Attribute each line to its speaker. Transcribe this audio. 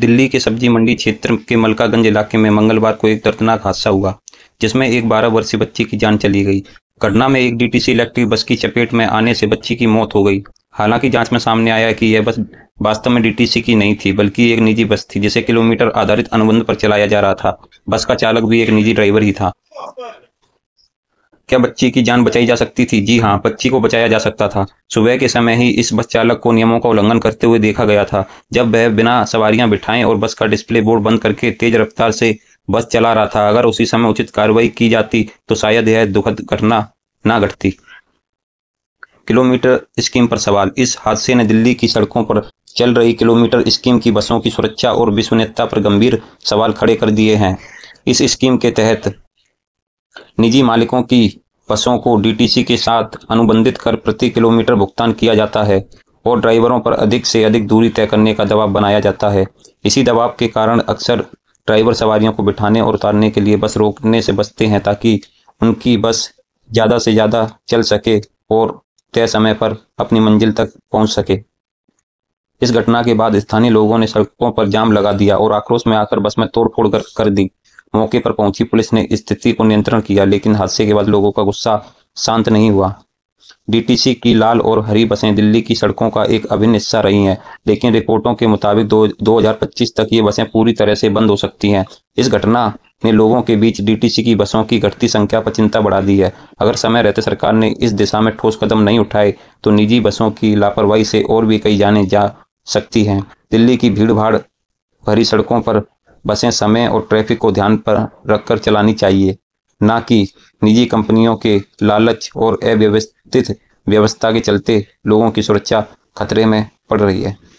Speaker 1: दिल्ली के सब्जी मंडी क्षेत्र के मलकागंज इलाके में मंगलवार को एक दर्दनाक हादसा हुआ जिसमें एक बारह वर्षीय बच्ची की जान चली गई घटना में एक डीटीसी इलेक्ट्रिक बस की चपेट में आने से बच्ची की मौत हो गई हालांकि जांच में सामने आया कि यह बस वास्तव में डीटीसी की नहीं थी बल्कि एक निजी बस थी जिसे किलोमीटर आधारित अनुबंध पर चलाया जा रहा था बस का चालक भी एक निजी ड्राइवर ही था क्या बच्ची की जान बचाई जा सकती थी जी हाँ बच्ची को बचाया जा सकता था सुबह के समय ही इस बस चालक को नियमों का उल्लंघन करते हुए देखा गया था जब वह बिना सवारियां बिठाएं और बस का डिस्प्ले बोर्ड बंद करके तेज रफ्तार से बस चला रहा था अगर उसी समय उचित कार्रवाई की जाती तो शायद यह दुखद घटना ना घटती किलोमीटर स्कीम पर सवाल इस हादसे ने दिल्ली की सड़कों पर चल रही किलोमीटर स्कीम की बसों की सुरक्षा और विश्वनीयता पर गंभीर सवाल खड़े कर दिए हैं इस स्कीम के तहत निजी मालिकों की बसों को डीटीसी के साथ अनुबंधित कर प्रति किलोमीटर भुगतान किया जाता है और ड्राइवरों पर अधिक से अधिक दूरी तय करने का दबाव बनाया जाता है इसी दबाव के कारण अक्सर ड्राइवर सवारियों को बिठाने और उतारने के लिए बस रोकने से बचते हैं ताकि उनकी बस ज़्यादा से ज़्यादा चल सके और तय समय पर अपनी मंजिल तक पहुंच सके इस घटना के बाद स्थानीय लोगों ने सड़कों पर जाम लगा दिया और आक्रोश में आकर बस में तोड़फोड़ कर, कर दी मौके पर पहुंची पुलिस ने स्थिति को नियंत्रण किया लेकिन हादसे के बाद लोगों का गुस्सा शांत नहीं हुआ डीटीसी की लाल और हरी बसें दिल्ली की सड़कों का एक अभिन्न हिस्सा रही हैं लेकिन रिपोर्टों के मुताबिक दो दो तक ये बसें पूरी तरह से बंद हो सकती हैं इस घटना ने लोगों के बीच डीटीसी की बसों की घटती संख्या पर चिंता बढ़ा दी है अगर समय रहते सरकार ने इस दिशा में ठोस कदम नहीं उठाए तो निजी बसों की लापरवाही से और भी कई जाने जा सकती हैं दिल्ली की भीड़ भाड़ भरी सड़कों पर बसें समय और ट्रैफिक को ध्यान पर रखकर चलानी चाहिए ना कि निजी कंपनियों के लालच और अव्यवस्थित व्यवस्था के चलते लोगों की सुरक्षा खतरे में पड़ रही है